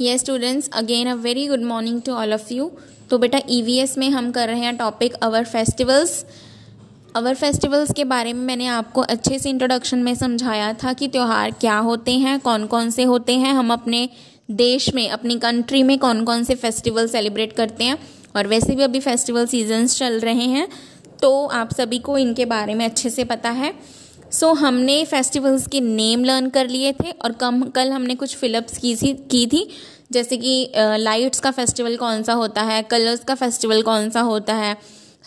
ये students again a very good morning to all of you तो बेटा EVS e में हम कर रहे हैं topic our festivals our festivals के बारे में मैंने आपको अच्छे से इंट्रोडक्शन में समझाया था कि त्यौहार क्या होते हैं कौन कौन से होते हैं हम अपने देश में अपनी कंट्री में कौन कौन से फेस्टिवल सेलिब्रेट करते हैं और वैसे भी अभी फेस्टिवल सीजन्स चल रहे हैं तो आप सभी को इनके बारे में अच्छे से पता है सो so, हमने फेस्टिवल्स के नेम लर्न कर लिए थे और कम कल हमने कुछ फिलअप्स की थी की थी जैसे कि लाइट्स का फेस्टिवल कौन सा होता है कलर्स का फेस्टिवल कौन सा होता है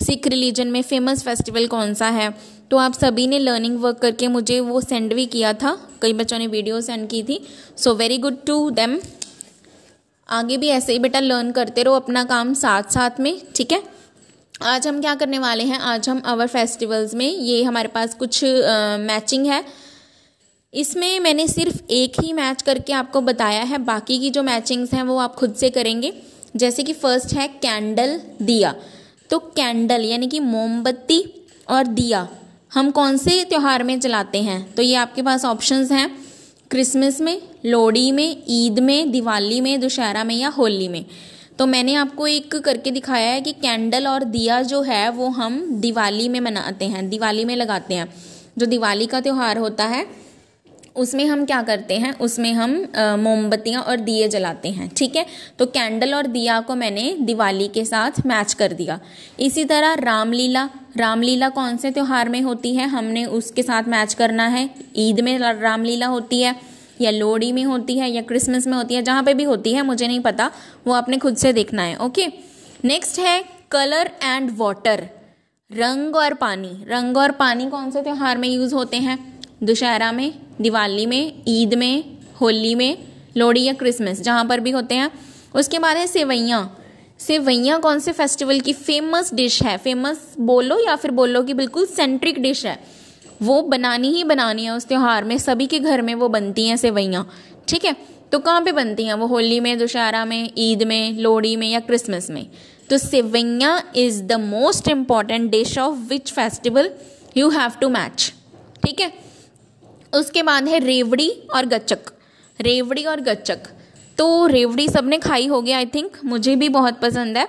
सिख रिलीजन में फेमस फेस्टिवल कौन सा है तो आप सभी ने लर्निंग वर्क करके मुझे वो सेंड भी किया था कई बच्चों ने वीडियो सेंड की थी so very good to them आगे भी ऐसे ही बेटा लर्न करते रहो अपना काम साथ साथ में ठीक है आज हम क्या करने वाले हैं आज हम आवर फेस्टिवल्स में ये हमारे पास कुछ आ, मैचिंग है इसमें मैंने सिर्फ एक ही मैच करके आपको बताया है बाकी की जो मैचिंग्स हैं वो आप खुद से करेंगे जैसे कि फर्स्ट है कैंडल दिया तो कैंडल यानी कि मोमबत्ती और दिया हम कौन से त्यौहार में जलाते हैं तो ये आपके पास ऑप्शंस हैं क्रिसमस में लोहड़ी में ईद में दिवाली में दुशहरा में या होली में तो मैंने आपको एक करके दिखाया है कि कैंडल और दिया जो है वो हम दिवाली में मनाते हैं दिवाली में लगाते हैं जो दिवाली का त्यौहार होता है उसमें हम क्या करते हैं उसमें हम मोमबत्तियाँ और दिए जलाते हैं ठीक है तो कैंडल और दिया को मैंने दिवाली के साथ मैच कर दिया इसी तरह रामलीला रामलीला कौन से त्यौहार में होती है हमने उसके साथ मैच करना है ईद में रामलीला होती है या लोहड़ी में होती है या क्रिसमस में होती है जहाँ पे भी होती है मुझे नहीं पता वो आपने खुद से देखना है ओके नेक्स्ट है कलर एंड वाटर रंग और पानी रंग और पानी कौन से त्यौहार में यूज़ होते हैं दशहरा में दिवाली में ईद में होली में लोहड़ी या क्रिसमस जहाँ पर भी होते हैं उसके बाद है सेवैयाँ सेवैयाँ कौन से फेस्टिवल की फेमस डिश है फेमस बोलो या फिर बोलो कि बिल्कुल सेंट्रिक डिश है वो बनानी ही बनानी है उस त्यौहार में सभी के घर में वो बनती हैं सेवैयाँ ठीक है तो कहाँ पे बनती हैं वो होली में दशहरा में ईद में लोहड़ी में या क्रिसमस में तो sewaiyan is the most important dish of which festival you have to match ठीक है उसके बाद है रेवड़ी और गचक रेवड़ी और गचक तो रेवड़ी सबने खाई होगी आई थिंक मुझे भी बहुत पसंद है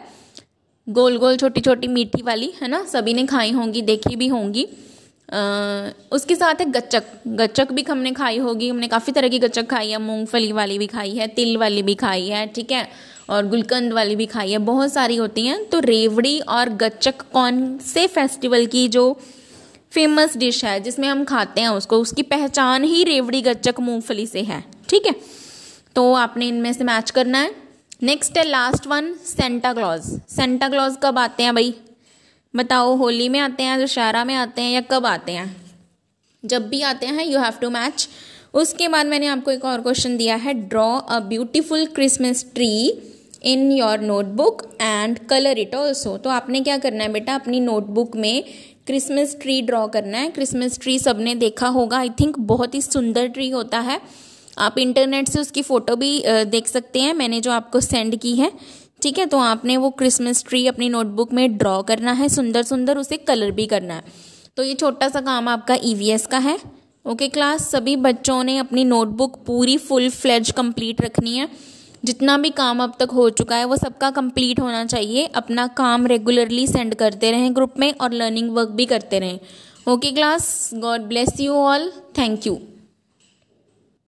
गोल गोल छोटी छोटी मीठी वाली है ना सभी ने खाई होंगी देखी भी होंगी उसके साथ है गच्चक गच्चक भी हमने खाई होगी हमने काफ़ी तरह की गच्चक खाई है मूंगफली वाली भी खाई है तिल वाली भी खाई है ठीक है और गुलकंद वाली भी खाई है बहुत सारी होती हैं तो रेवड़ी और गच्चक कौन से फेस्टिवल की जो फेमस डिश है जिसमें हम खाते हैं उसको उसकी पहचान ही रेवड़ी गच्चक मूंगफली से है ठीक है तो आपने इनमें से मैच करना है नेक्स्ट है last one Santa Claus Santa Claus कब आते हैं भाई बताओ होली में आते हैं दशहरा में आते हैं या कब आते हैं जब भी आते हैं यू हैव टू मैच उसके बाद मैंने आपको एक और क्वेश्चन दिया है draw a beautiful Christmas tree in your notebook and colour it also तो आपने क्या करना है बेटा अपनी नोटबुक में क्रिसमस ट्री ड्रॉ करना है क्रिसमस ट्री सबने देखा होगा आई थिंक बहुत ही सुंदर ट्री होता है आप इंटरनेट से उसकी फ़ोटो भी देख सकते हैं मैंने जो आपको सेंड की है ठीक है तो आपने वो क्रिसमस ट्री अपनी नोटबुक में ड्रॉ करना है सुंदर सुंदर उसे कलर भी करना है तो ये छोटा सा काम आपका ई e का है ओके क्लास सभी बच्चों ने अपनी नोटबुक पूरी फुल फ्लेज कंप्लीट रखनी है जितना भी काम अब तक हो चुका है वो सबका कंप्लीट होना चाहिए अपना काम रेगुलरली सेंड करते रहें ग्रुप में और लर्निंग वर्क भी करते रहें okay class God bless you all thank you